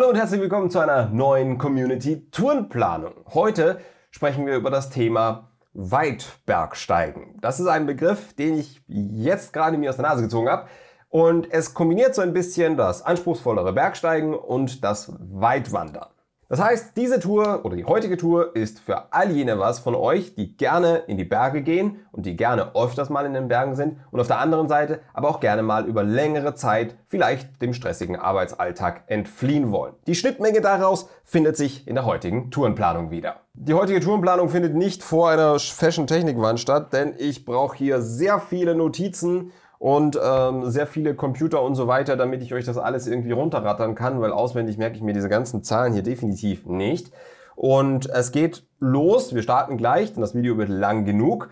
Hallo und herzlich willkommen zu einer neuen Community Tourenplanung. Heute sprechen wir über das Thema Weitbergsteigen. Das ist ein Begriff, den ich jetzt gerade mir aus der Nase gezogen habe. Und es kombiniert so ein bisschen das anspruchsvollere Bergsteigen und das Weitwandern. Das heißt, diese Tour oder die heutige Tour ist für all jene was von euch, die gerne in die Berge gehen und die gerne öfters mal in den Bergen sind und auf der anderen Seite aber auch gerne mal über längere Zeit vielleicht dem stressigen Arbeitsalltag entfliehen wollen. Die Schnittmenge daraus findet sich in der heutigen Tourenplanung wieder. Die heutige Tourenplanung findet nicht vor einer Fashion-Technik-Wand statt, denn ich brauche hier sehr viele Notizen und ähm, sehr viele Computer und so weiter, damit ich euch das alles irgendwie runterrattern kann, weil auswendig merke ich mir diese ganzen Zahlen hier definitiv nicht. Und es geht los, wir starten gleich, denn das Video wird lang genug,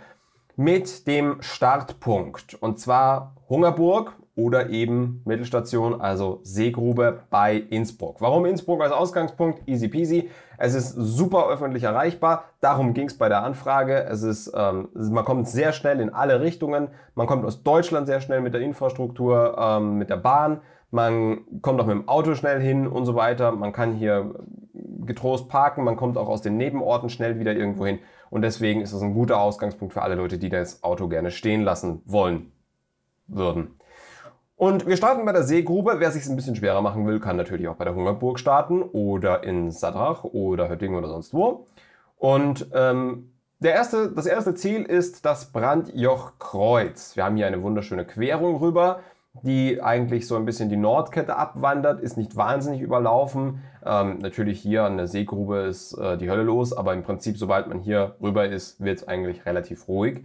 mit dem Startpunkt. Und zwar Hungerburg oder eben Mittelstation, also Seegrube bei Innsbruck. Warum Innsbruck als Ausgangspunkt? Easy peasy. Es ist super öffentlich erreichbar. Darum ging es bei der Anfrage. Es ist, ähm, man kommt sehr schnell in alle Richtungen. Man kommt aus Deutschland sehr schnell mit der Infrastruktur, ähm, mit der Bahn. Man kommt auch mit dem Auto schnell hin und so weiter. Man kann hier getrost parken. Man kommt auch aus den Nebenorten schnell wieder irgendwo hin. Und deswegen ist es ein guter Ausgangspunkt für alle Leute, die das Auto gerne stehen lassen wollen würden. Und wir starten bei der Seegrube. Wer sich ein bisschen schwerer machen will, kann natürlich auch bei der Hungerburg starten oder in Sadrach oder Höttingen oder sonst wo. Und ähm, der erste, das erste Ziel ist das Brandjochkreuz. Wir haben hier eine wunderschöne Querung rüber, die eigentlich so ein bisschen die Nordkette abwandert, ist nicht wahnsinnig überlaufen. Ähm, natürlich hier an der Seegrube ist äh, die Hölle los, aber im Prinzip, sobald man hier rüber ist, wird es eigentlich relativ ruhig.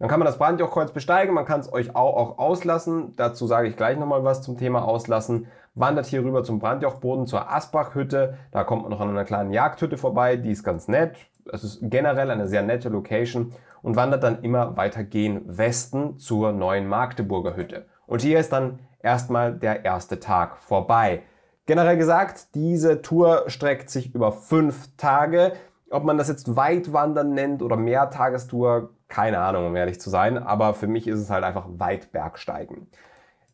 Dann kann man das Brandjochkreuz besteigen, man kann es euch auch, auch auslassen. Dazu sage ich gleich nochmal was zum Thema Auslassen. Wandert hier rüber zum Brandjochboden, zur Asbachhütte. Da kommt man noch an einer kleinen Jagdhütte vorbei, die ist ganz nett. Es ist generell eine sehr nette Location und wandert dann immer weiter gehen Westen zur neuen Magdeburger Hütte. Und hier ist dann erstmal der erste Tag vorbei. Generell gesagt, diese Tour streckt sich über fünf Tage. Ob man das jetzt Weitwandern nennt oder Mehrtagestour, keine Ahnung, um ehrlich zu sein. Aber für mich ist es halt einfach Weitbergsteigen.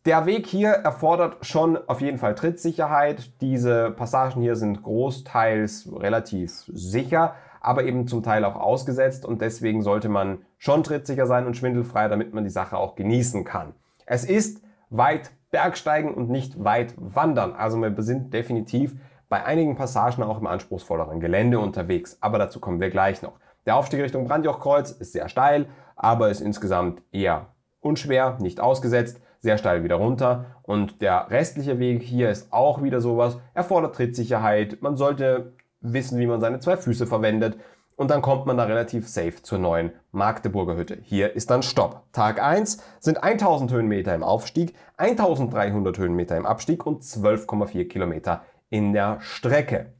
Der Weg hier erfordert schon auf jeden Fall Trittsicherheit. Diese Passagen hier sind großteils relativ sicher, aber eben zum Teil auch ausgesetzt und deswegen sollte man schon trittsicher sein und schwindelfrei, damit man die Sache auch genießen kann. Es ist weit Bergsteigen und nicht weit wandern. Also wir sind definitiv bei einigen Passagen auch im anspruchsvolleren Gelände unterwegs, aber dazu kommen wir gleich noch. Der Aufstieg Richtung Brandjochkreuz ist sehr steil, aber ist insgesamt eher unschwer, nicht ausgesetzt, sehr steil wieder runter und der restliche Weg hier ist auch wieder sowas, erfordert Trittsicherheit, man sollte wissen, wie man seine zwei Füße verwendet und dann kommt man da relativ safe zur neuen Magdeburger Hütte. Hier ist dann Stopp. Tag 1 sind 1000 Höhenmeter im Aufstieg, 1300 Höhenmeter im Abstieg und 12,4 Kilometer in der Strecke.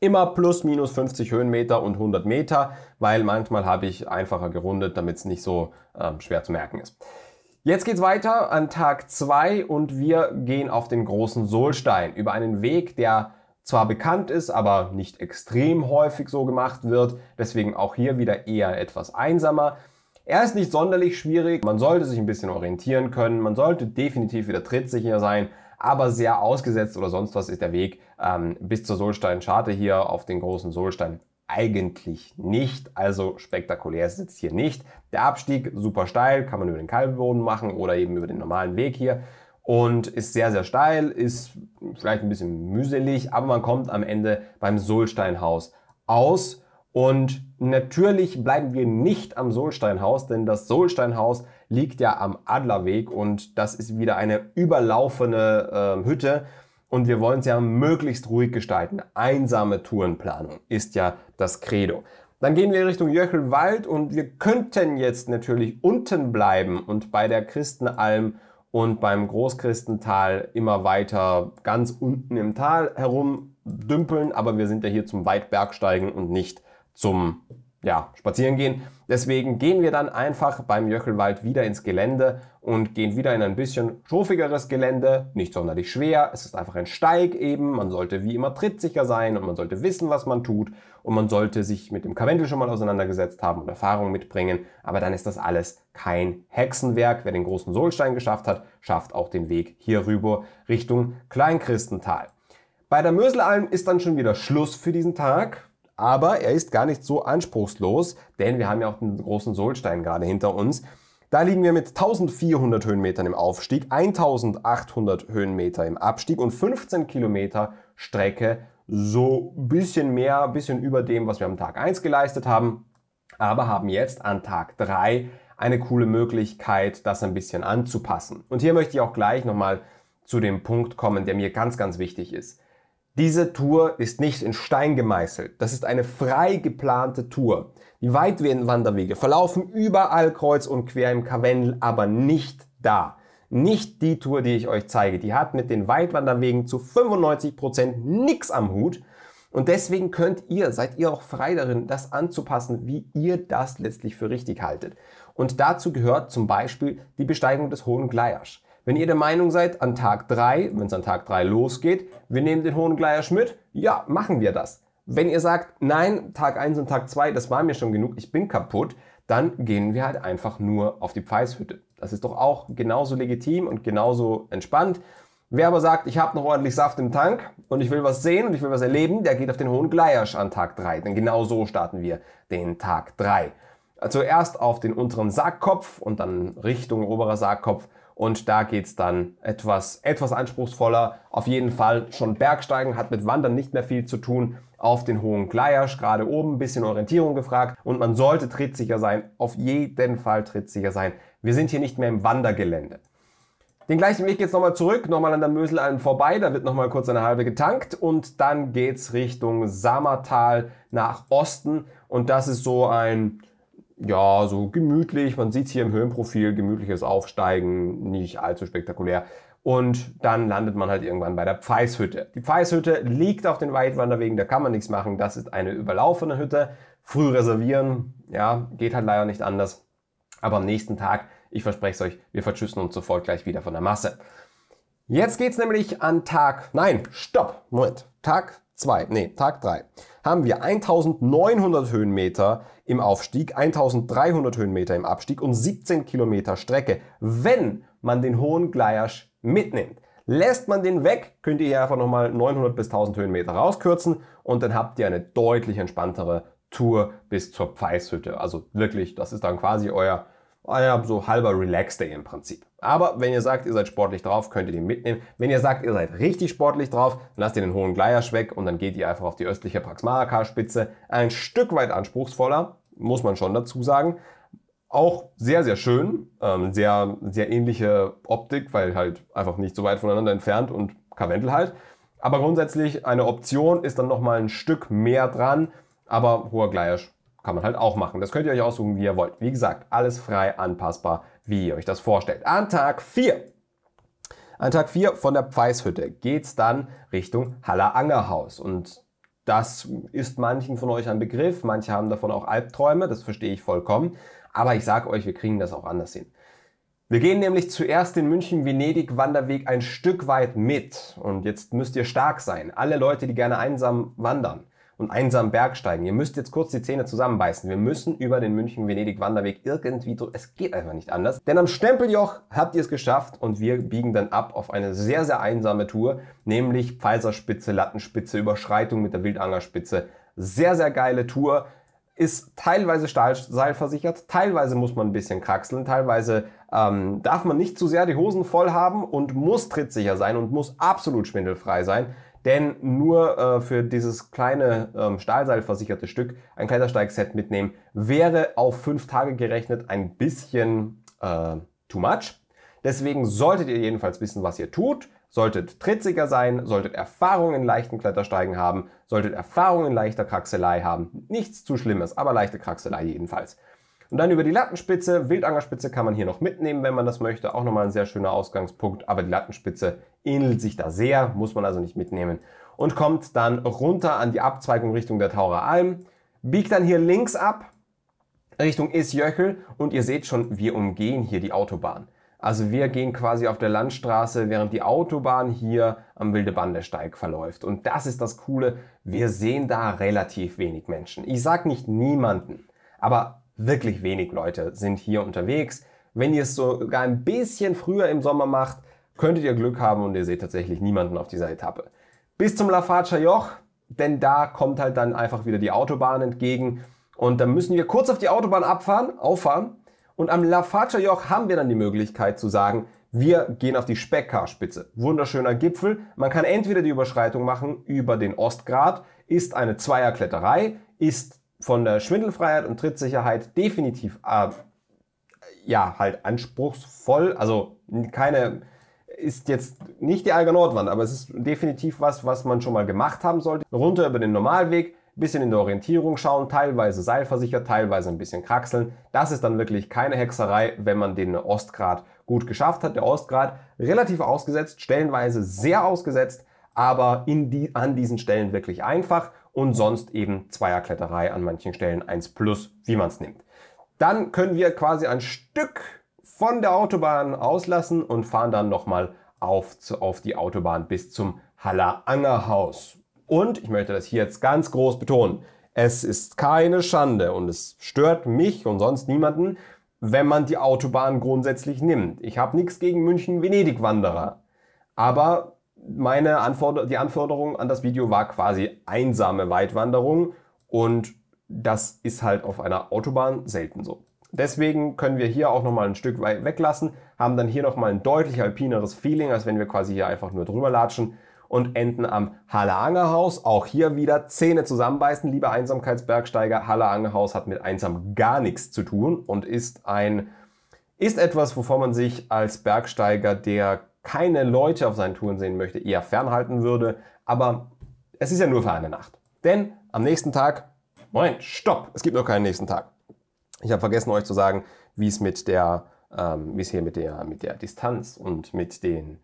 Immer plus minus 50 Höhenmeter und 100 Meter, weil manchmal habe ich einfacher gerundet, damit es nicht so äh, schwer zu merken ist. Jetzt geht es weiter an Tag 2 und wir gehen auf den großen Solstein über einen Weg, der zwar bekannt ist, aber nicht extrem häufig so gemacht wird, deswegen auch hier wieder eher etwas einsamer. Er ist nicht sonderlich schwierig, man sollte sich ein bisschen orientieren können, man sollte definitiv wieder trittsicher sein, aber sehr ausgesetzt oder sonst was ist der Weg ähm, bis zur Solstein-Scharte hier auf den großen Solstein eigentlich nicht. Also spektakulär sitzt hier nicht. Der Abstieg super steil, kann man über den Kalbboden machen oder eben über den normalen Weg hier und ist sehr, sehr steil, ist vielleicht ein bisschen mühselig, aber man kommt am Ende beim Solsteinhaus aus. Und natürlich bleiben wir nicht am Solsteinhaus, denn das Solsteinhaus liegt ja am Adlerweg und das ist wieder eine überlaufene äh, Hütte und wir wollen es ja möglichst ruhig gestalten. Einsame Tourenplanung ist ja das Credo. Dann gehen wir Richtung Jöchelwald und wir könnten jetzt natürlich unten bleiben und bei der Christenalm und beim Großchristental immer weiter ganz unten im Tal herumdümpeln, aber wir sind ja hier zum Weitbergsteigen und nicht zum ja, Spazierengehen. Deswegen gehen wir dann einfach beim Jöchelwald wieder ins Gelände und gehen wieder in ein bisschen schufigeres Gelände, nicht sonderlich schwer, es ist einfach ein Steig eben, man sollte wie immer trittsicher sein und man sollte wissen, was man tut und man sollte sich mit dem Karwendel schon mal auseinandergesetzt haben und Erfahrung mitbringen, aber dann ist das alles kein Hexenwerk. Wer den großen Solstein geschafft hat, schafft auch den Weg hier rüber Richtung Kleinchristental. Bei der Möselalm ist dann schon wieder Schluss für diesen Tag. Aber er ist gar nicht so anspruchslos, denn wir haben ja auch den großen Solstein gerade hinter uns. Da liegen wir mit 1400 Höhenmetern im Aufstieg, 1800 Höhenmeter im Abstieg und 15 Kilometer Strecke, so ein bisschen mehr, ein bisschen über dem, was wir am Tag 1 geleistet haben, aber haben jetzt an Tag 3 eine coole Möglichkeit, das ein bisschen anzupassen. Und hier möchte ich auch gleich nochmal zu dem Punkt kommen, der mir ganz, ganz wichtig ist. Diese Tour ist nicht in Stein gemeißelt. Das ist eine frei geplante Tour. Die Weitwanderwege verlaufen überall kreuz und quer im Karwendel, aber nicht da. Nicht die Tour, die ich euch zeige. Die hat mit den Weitwanderwegen zu 95% Prozent nix am Hut. Und deswegen könnt ihr, seid ihr auch frei darin, das anzupassen, wie ihr das letztlich für richtig haltet. Und dazu gehört zum Beispiel die Besteigung des Hohen Gleiersch. Wenn ihr der Meinung seid, an Tag 3, wenn es an Tag 3 losgeht, wir nehmen den hohen Gleiersch mit, ja, machen wir das. Wenn ihr sagt, nein, Tag 1 und Tag 2, das war mir schon genug, ich bin kaputt, dann gehen wir halt einfach nur auf die Pfeifhütte. Das ist doch auch genauso legitim und genauso entspannt. Wer aber sagt, ich habe noch ordentlich Saft im Tank und ich will was sehen und ich will was erleben, der geht auf den Hohen Gleiersch an Tag 3. Denn genau so starten wir den Tag 3. Zuerst also auf den unteren Sargkopf und dann Richtung oberer Sargkopf und da geht's dann etwas, etwas anspruchsvoller. Auf jeden Fall schon Bergsteigen, hat mit Wandern nicht mehr viel zu tun. Auf den hohen Gleiersch, gerade oben, bisschen Orientierung gefragt. Und man sollte trittsicher sein. Auf jeden Fall trittsicher sein. Wir sind hier nicht mehr im Wandergelände. Den gleichen Weg geht's nochmal zurück, nochmal an der Möselalm vorbei, da wird nochmal kurz eine halbe getankt und dann geht's Richtung Sammertal nach Osten und das ist so ein ja, so gemütlich. Man sieht es hier im Höhenprofil, gemütliches Aufsteigen, nicht allzu spektakulär. Und dann landet man halt irgendwann bei der Pfeishütte. Die Pfeishütte liegt auf den Weitwanderwegen, da kann man nichts machen. Das ist eine überlaufene Hütte. Früh reservieren, ja, geht halt leider nicht anders. Aber am nächsten Tag, ich verspreche es euch, wir verschüssen uns sofort gleich wieder von der Masse. Jetzt geht's nämlich an Tag, nein, stopp, Moment, Tag 2, nee, Tag 3, haben wir 1900 Höhenmeter im Aufstieg, 1300 Höhenmeter im Abstieg und 17 Kilometer Strecke, wenn man den hohen Gleiersch mitnimmt. Lässt man den weg, könnt ihr hier einfach nochmal 900 bis 1000 Höhenmeter rauskürzen und dann habt ihr eine deutlich entspanntere Tour bis zur Pfeißhütte. Also wirklich, das ist dann quasi euer Ah ja, so halber Relax Day im Prinzip. Aber wenn ihr sagt, ihr seid sportlich drauf, könnt ihr den mitnehmen. Wenn ihr sagt, ihr seid richtig sportlich drauf, dann lasst ihr den hohen Gleiersch weg und dann geht ihr einfach auf die östliche Praxmaraka-Spitze. Ein Stück weit anspruchsvoller, muss man schon dazu sagen. Auch sehr, sehr schön, ähm, sehr, sehr ähnliche Optik, weil halt einfach nicht so weit voneinander entfernt und Karwendel halt. Aber grundsätzlich eine Option ist dann nochmal ein Stück mehr dran, aber hoher Gleiersch kann man halt auch machen. Das könnt ihr euch aussuchen, wie ihr wollt. Wie gesagt, alles frei anpassbar, wie ihr euch das vorstellt. An Tag 4 an Tag 4 von der Pfeißhütte geht's dann Richtung Haller Angerhaus. Und das ist manchen von euch ein Begriff, manche haben davon auch Albträume, das verstehe ich vollkommen. Aber ich sage euch, wir kriegen das auch anders hin. Wir gehen nämlich zuerst den München-Venedig-Wanderweg ein Stück weit mit. Und jetzt müsst ihr stark sein. Alle Leute, die gerne einsam wandern und einsam Bergsteigen. Ihr müsst jetzt kurz die Zähne zusammenbeißen. Wir müssen über den München-Venedig-Wanderweg irgendwie drüber. Es geht einfach nicht anders. Denn am Stempeljoch habt ihr es geschafft und wir biegen dann ab auf eine sehr, sehr einsame Tour, nämlich Pfalzerspitze, Lattenspitze, Überschreitung mit der Wildangerspitze. Sehr, sehr geile Tour ist teilweise stahlseilversichert, teilweise muss man ein bisschen kraxeln, teilweise ähm, darf man nicht zu sehr die Hosen voll haben und muss trittsicher sein und muss absolut schwindelfrei sein. Denn nur äh, für dieses kleine ähm, Stahlseil versicherte Stück ein Klettersteigset mitnehmen, wäre auf fünf Tage gerechnet ein bisschen äh, too much. Deswegen solltet ihr jedenfalls wissen, was ihr tut, solltet trittsicher sein, solltet Erfahrung in leichten Klettersteigen haben, solltet Erfahrung in leichter Kraxelei haben. Nichts zu Schlimmes, aber leichte Kraxelei jedenfalls. Und dann über die Lattenspitze, Wildangerspitze kann man hier noch mitnehmen, wenn man das möchte. Auch nochmal ein sehr schöner Ausgangspunkt, aber die Lattenspitze ähnelt sich da sehr, muss man also nicht mitnehmen. Und kommt dann runter an die Abzweigung Richtung der Taurer Alm, biegt dann hier links ab Richtung Isjöchel und ihr seht schon, wir umgehen hier die Autobahn. Also wir gehen quasi auf der Landstraße, während die Autobahn hier am Wildebandersteig verläuft. Und das ist das Coole, wir sehen da relativ wenig Menschen. Ich sage nicht niemanden, aber wirklich wenig Leute sind hier unterwegs. Wenn ihr es sogar ein bisschen früher im Sommer macht, könntet ihr Glück haben und ihr seht tatsächlich niemanden auf dieser Etappe. Bis zum Lafatscher Joch, denn da kommt halt dann einfach wieder die Autobahn entgegen und dann müssen wir kurz auf die Autobahn abfahren, auffahren und am Lafatscher Joch haben wir dann die Möglichkeit zu sagen, wir gehen auf die Speckkarspitze. Wunderschöner Gipfel. Man kann entweder die Überschreitung machen über den Ostgrat, ist eine Zweierkletterei, ist von der Schwindelfreiheit und Trittsicherheit definitiv äh, ja halt anspruchsvoll. Also keine ist jetzt nicht die Alger Nordwand, aber es ist definitiv was, was man schon mal gemacht haben sollte. Runter über den Normalweg, bisschen in der Orientierung schauen, teilweise seilversichert, teilweise ein bisschen kraxeln. Das ist dann wirklich keine Hexerei, wenn man den Ostgrad gut geschafft hat. Der Ostgrad relativ ausgesetzt, stellenweise sehr ausgesetzt, aber die, an diesen Stellen wirklich einfach und sonst eben Zweierkletterei an manchen Stellen 1 plus, wie man es nimmt. Dann können wir quasi ein Stück von der Autobahn auslassen und fahren dann nochmal auf, auf die Autobahn bis zum Haller Angerhaus. Und ich möchte das hier jetzt ganz groß betonen. Es ist keine Schande und es stört mich und sonst niemanden, wenn man die Autobahn grundsätzlich nimmt. Ich habe nichts gegen München-Venedig-Wanderer. Aber meine Anforder die Anforderung an das Video war quasi einsame Weitwanderung und das ist halt auf einer Autobahn selten so. Deswegen können wir hier auch nochmal ein Stück weit weglassen, haben dann hier nochmal ein deutlich alpineres Feeling, als wenn wir quasi hier einfach nur drüber latschen und enden am Halle-Angerhaus. Auch hier wieder Zähne zusammenbeißen, lieber Einsamkeitsbergsteiger. Halle-Angerhaus hat mit einsam gar nichts zu tun und ist ein, ist etwas, wovon man sich als Bergsteiger, der keine Leute auf seinen Touren sehen möchte, eher fernhalten würde. Aber es ist ja nur für eine Nacht. Denn am nächsten Tag, Moment, stopp, es gibt noch keinen nächsten Tag. Ich habe vergessen euch zu sagen, wie es mit der, ähm, wie es hier mit der, mit der Distanz und mit den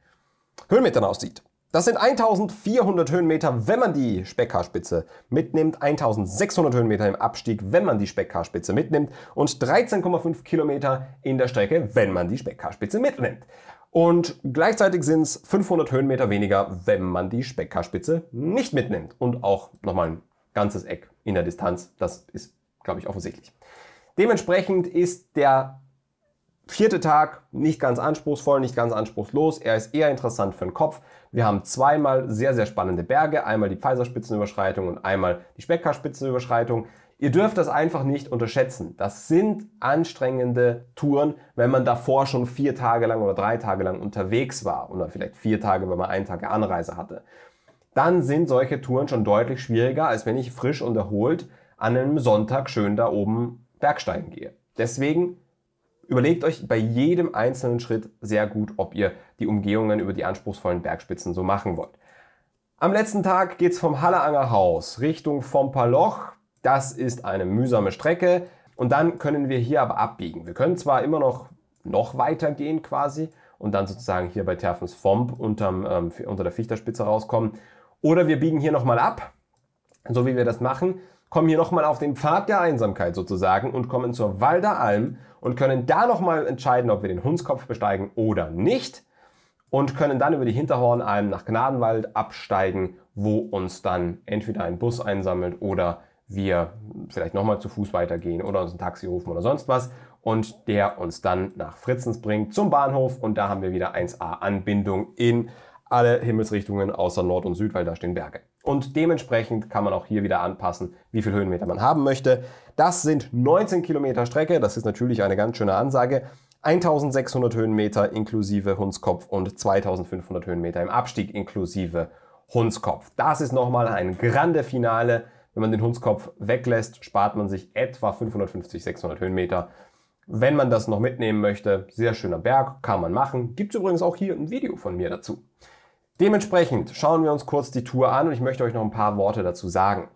Höhenmetern aussieht. Das sind 1400 Höhenmeter, wenn man die Speckkarspitze mitnimmt, 1600 Höhenmeter im Abstieg, wenn man die Speckkarspitze mitnimmt und 13,5 Kilometer in der Strecke, wenn man die Speckkarspitze mitnimmt. Und gleichzeitig sind es 500 Höhenmeter weniger, wenn man die Speckkarspitze nicht mitnimmt. Und auch nochmal ein ganzes Eck in der Distanz. Das ist, glaube ich, offensichtlich. Dementsprechend ist der vierte Tag nicht ganz anspruchsvoll, nicht ganz anspruchslos. Er ist eher interessant für den Kopf. Wir haben zweimal sehr, sehr spannende Berge. Einmal die Pfizerspitzenüberschreitung und einmal die Speckkarspitzenüberschreitung. Ihr dürft das einfach nicht unterschätzen. Das sind anstrengende Touren, wenn man davor schon vier Tage lang oder drei Tage lang unterwegs war oder vielleicht vier Tage, wenn man einen Tag Anreise hatte. Dann sind solche Touren schon deutlich schwieriger, als wenn ich frisch und erholt an einem Sonntag schön da oben bergsteigen gehe. Deswegen überlegt euch bei jedem einzelnen Schritt sehr gut, ob ihr die Umgehungen über die anspruchsvollen Bergspitzen so machen wollt. Am letzten Tag geht es vom Halleanger Haus Richtung Vomperloch. Das ist eine mühsame Strecke. Und dann können wir hier aber abbiegen. Wir können zwar immer noch, noch weiter gehen quasi und dann sozusagen hier bei Terfens Fomp unterm, ähm, unter der Fichterspitze rauskommen. Oder wir biegen hier nochmal ab, so wie wir das machen, kommen hier nochmal auf den Pfad der Einsamkeit sozusagen und kommen zur Walder Alm und können da nochmal entscheiden, ob wir den Hundskopf besteigen oder nicht und können dann über die Hinterhornalm nach Gnadenwald absteigen, wo uns dann entweder ein Bus einsammelt oder wir vielleicht nochmal zu Fuß weitergehen oder uns ein Taxi rufen oder sonst was und der uns dann nach Fritzens bringt zum Bahnhof und da haben wir wieder 1A Anbindung in alle Himmelsrichtungen außer Nord und Süd, weil da stehen Berge. Und dementsprechend kann man auch hier wieder anpassen, wie viel Höhenmeter man haben möchte. Das sind 19 Kilometer Strecke, das ist natürlich eine ganz schöne Ansage. 1600 Höhenmeter inklusive Hundskopf und 2500 Höhenmeter im Abstieg inklusive Hundskopf. Das ist nochmal ein grande Finale wenn man den Hundskopf weglässt, spart man sich etwa 550, 600 Höhenmeter. Wenn man das noch mitnehmen möchte, sehr schöner Berg, kann man machen. Gibt es übrigens auch hier ein Video von mir dazu. Dementsprechend schauen wir uns kurz die Tour an und ich möchte euch noch ein paar Worte dazu sagen.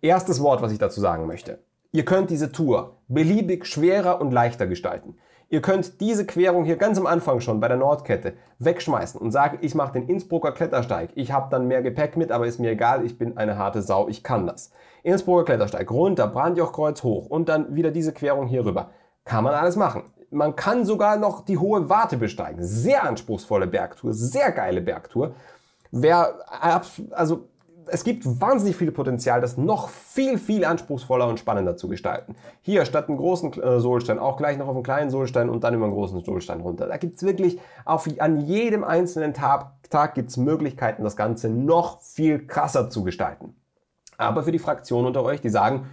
Erstes Wort, was ich dazu sagen möchte. Ihr könnt diese Tour beliebig schwerer und leichter gestalten. Ihr könnt diese Querung hier ganz am Anfang schon bei der Nordkette wegschmeißen und sagen, ich mache den Innsbrucker Klettersteig. Ich habe dann mehr Gepäck mit, aber ist mir egal, ich bin eine harte Sau, ich kann das. Innsbrucker Klettersteig runter, Brandjochkreuz hoch und dann wieder diese Querung hier rüber. Kann man alles machen. Man kann sogar noch die hohe Warte besteigen. Sehr anspruchsvolle Bergtour, sehr geile Bergtour. Wer, also es gibt wahnsinnig viel Potenzial, das noch viel, viel anspruchsvoller und spannender zu gestalten. Hier statt einen großen äh, Sohlstein auch gleich noch auf einen kleinen Sohlstein und dann über einen großen Sohlstein runter. Da gibt es wirklich auf, an jedem einzelnen Tag, Tag gibt's Möglichkeiten, das Ganze noch viel krasser zu gestalten. Aber für die Fraktionen unter euch, die sagen,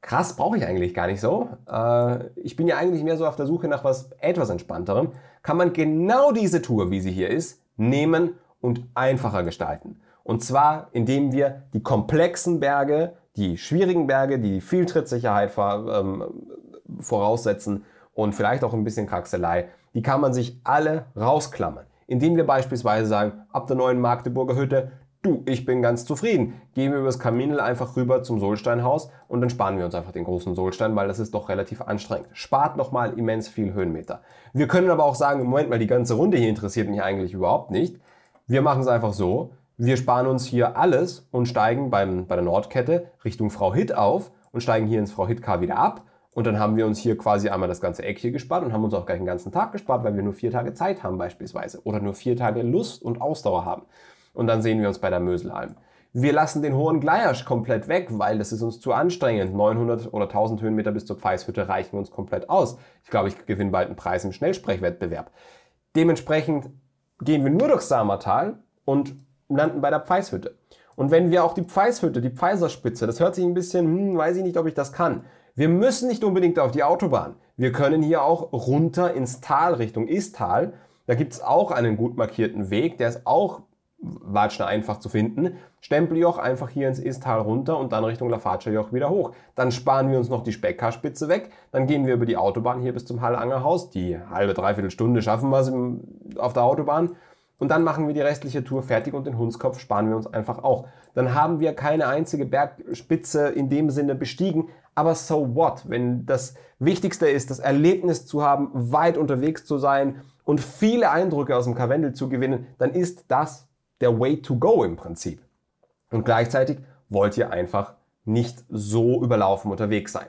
krass brauche ich eigentlich gar nicht so. Äh, ich bin ja eigentlich mehr so auf der Suche nach was etwas entspannterem. Kann man genau diese Tour, wie sie hier ist, nehmen und einfacher gestalten. Und zwar, indem wir die komplexen Berge, die schwierigen Berge, die viel Trittsicherheit ähm, voraussetzen und vielleicht auch ein bisschen Kraxelei, die kann man sich alle rausklammern. Indem wir beispielsweise sagen, ab der neuen Magdeburger Hütte, du, ich bin ganz zufrieden. Gehen wir übers Kaminel einfach rüber zum Solsteinhaus und dann sparen wir uns einfach den großen Solstein, weil das ist doch relativ anstrengend. Spart nochmal immens viel Höhenmeter. Wir können aber auch sagen, Moment mal, die ganze Runde hier interessiert mich eigentlich überhaupt nicht. Wir machen es einfach so, wir sparen uns hier alles und steigen beim, bei der Nordkette Richtung Frau Hit auf und steigen hier ins Frau Hit Car wieder ab. Und dann haben wir uns hier quasi einmal das ganze Eck hier gespart und haben uns auch gleich den ganzen Tag gespart, weil wir nur vier Tage Zeit haben beispielsweise oder nur vier Tage Lust und Ausdauer haben. Und dann sehen wir uns bei der Möselalm. Wir lassen den hohen Gleiersch komplett weg, weil das ist uns zu anstrengend. 900 oder 1000 Höhenmeter bis zur Pfeishütte reichen uns komplett aus. Ich glaube, ich gewinne bald einen Preis im Schnellsprechwettbewerb. Dementsprechend gehen wir nur durchs Samertal und landen bei der Pfeishütte. Und wenn wir auch die Pfeishütte, die Pfeiserspitze, das hört sich ein bisschen, hm, weiß ich nicht, ob ich das kann. Wir müssen nicht unbedingt auf die Autobahn. Wir können hier auch runter ins Tal Richtung Istal. Da gibt es auch einen gut markierten Weg, der ist auch Watschner einfach zu finden. Stempeljoch einfach hier ins Istal runter und dann Richtung Lafatscherjoch wieder hoch. Dann sparen wir uns noch die Speckkarspitze weg. Dann gehen wir über die Autobahn hier bis zum Hallanger Haus. Die halbe, dreiviertel Stunde schaffen wir es auf der Autobahn. Und dann machen wir die restliche Tour fertig und den Hundskopf sparen wir uns einfach auch. Dann haben wir keine einzige Bergspitze in dem Sinne bestiegen, aber so what, wenn das Wichtigste ist, das Erlebnis zu haben, weit unterwegs zu sein und viele Eindrücke aus dem Karwendel zu gewinnen, dann ist das der Way to go im Prinzip. Und gleichzeitig wollt ihr einfach nicht so überlaufen unterwegs sein.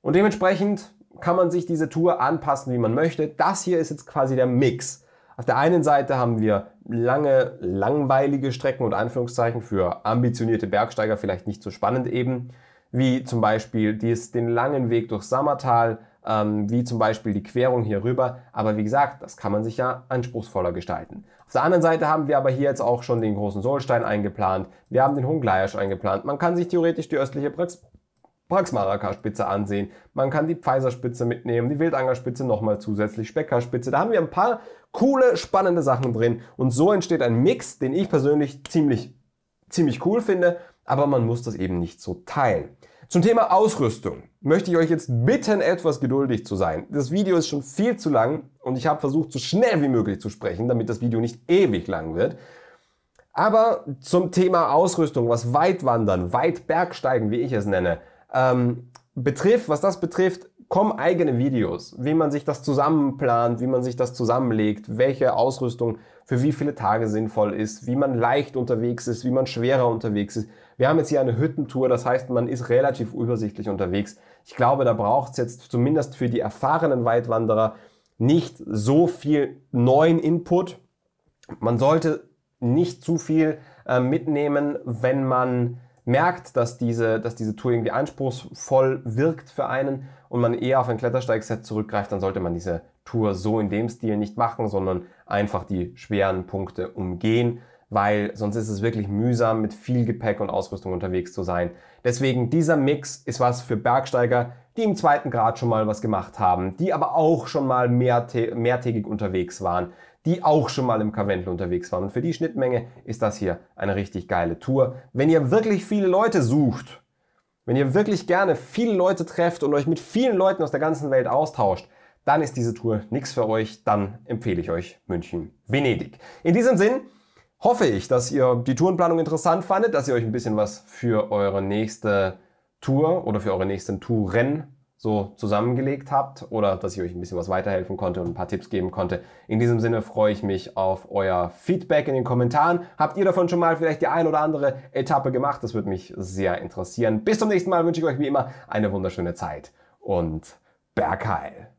Und dementsprechend kann man sich diese Tour anpassen, wie man möchte. Das hier ist jetzt quasi der Mix. Auf der einen Seite haben wir lange, langweilige Strecken und Anführungszeichen für ambitionierte Bergsteiger vielleicht nicht so spannend eben, wie zum Beispiel dies, den langen Weg durch Sammertal, ähm, wie zum Beispiel die Querung hier rüber. Aber wie gesagt, das kann man sich ja anspruchsvoller gestalten. Auf der anderen Seite haben wir aber hier jetzt auch schon den großen Solstein eingeplant. Wir haben den Hungleiersch eingeplant. Man kann sich theoretisch die östliche Praxis Brax Spitze ansehen. Man kann die Pfizer Spitze mitnehmen, die Wildanger Spitze nochmal zusätzlich, Speckerspitze. Da haben wir ein paar coole, spannende Sachen drin. Und so entsteht ein Mix, den ich persönlich ziemlich, ziemlich cool finde. Aber man muss das eben nicht so teilen. Zum Thema Ausrüstung möchte ich euch jetzt bitten, etwas geduldig zu sein. Das Video ist schon viel zu lang und ich habe versucht, so schnell wie möglich zu sprechen, damit das Video nicht ewig lang wird. Aber zum Thema Ausrüstung, was Weitwandern, Weitbergsteigen, wie ich es nenne, ähm, betrifft, was das betrifft, kommen eigene Videos, wie man sich das zusammenplant, wie man sich das zusammenlegt, welche Ausrüstung für wie viele Tage sinnvoll ist, wie man leicht unterwegs ist, wie man schwerer unterwegs ist. Wir haben jetzt hier eine Hüttentour, das heißt, man ist relativ übersichtlich unterwegs. Ich glaube, da braucht es jetzt zumindest für die erfahrenen Weitwanderer nicht so viel neuen Input. Man sollte nicht zu viel äh, mitnehmen, wenn man merkt, dass diese, dass diese Tour irgendwie anspruchsvoll wirkt für einen und man eher auf ein Klettersteigset zurückgreift, dann sollte man diese Tour so in dem Stil nicht machen, sondern einfach die schweren Punkte umgehen, weil sonst ist es wirklich mühsam, mit viel Gepäck und Ausrüstung unterwegs zu sein. Deswegen dieser Mix ist was für Bergsteiger, die im zweiten Grad schon mal was gemacht haben, die aber auch schon mal mehrtägig unterwegs waren, die auch schon mal im Karwendel unterwegs waren. Und für die Schnittmenge ist das hier eine richtig geile Tour. Wenn ihr wirklich viele Leute sucht, wenn ihr wirklich gerne viele Leute trefft und euch mit vielen Leuten aus der ganzen Welt austauscht, dann ist diese Tour nichts für euch, dann empfehle ich euch München-Venedig. In diesem Sinn hoffe ich, dass ihr die Tourenplanung interessant fandet, dass ihr euch ein bisschen was für eure nächste Tour oder für eure nächsten Touren so zusammengelegt habt oder dass ich euch ein bisschen was weiterhelfen konnte und ein paar Tipps geben konnte. In diesem Sinne freue ich mich auf euer Feedback in den Kommentaren. Habt ihr davon schon mal vielleicht die ein oder andere Etappe gemacht? Das würde mich sehr interessieren. Bis zum nächsten Mal wünsche ich euch wie immer eine wunderschöne Zeit und Bergheil.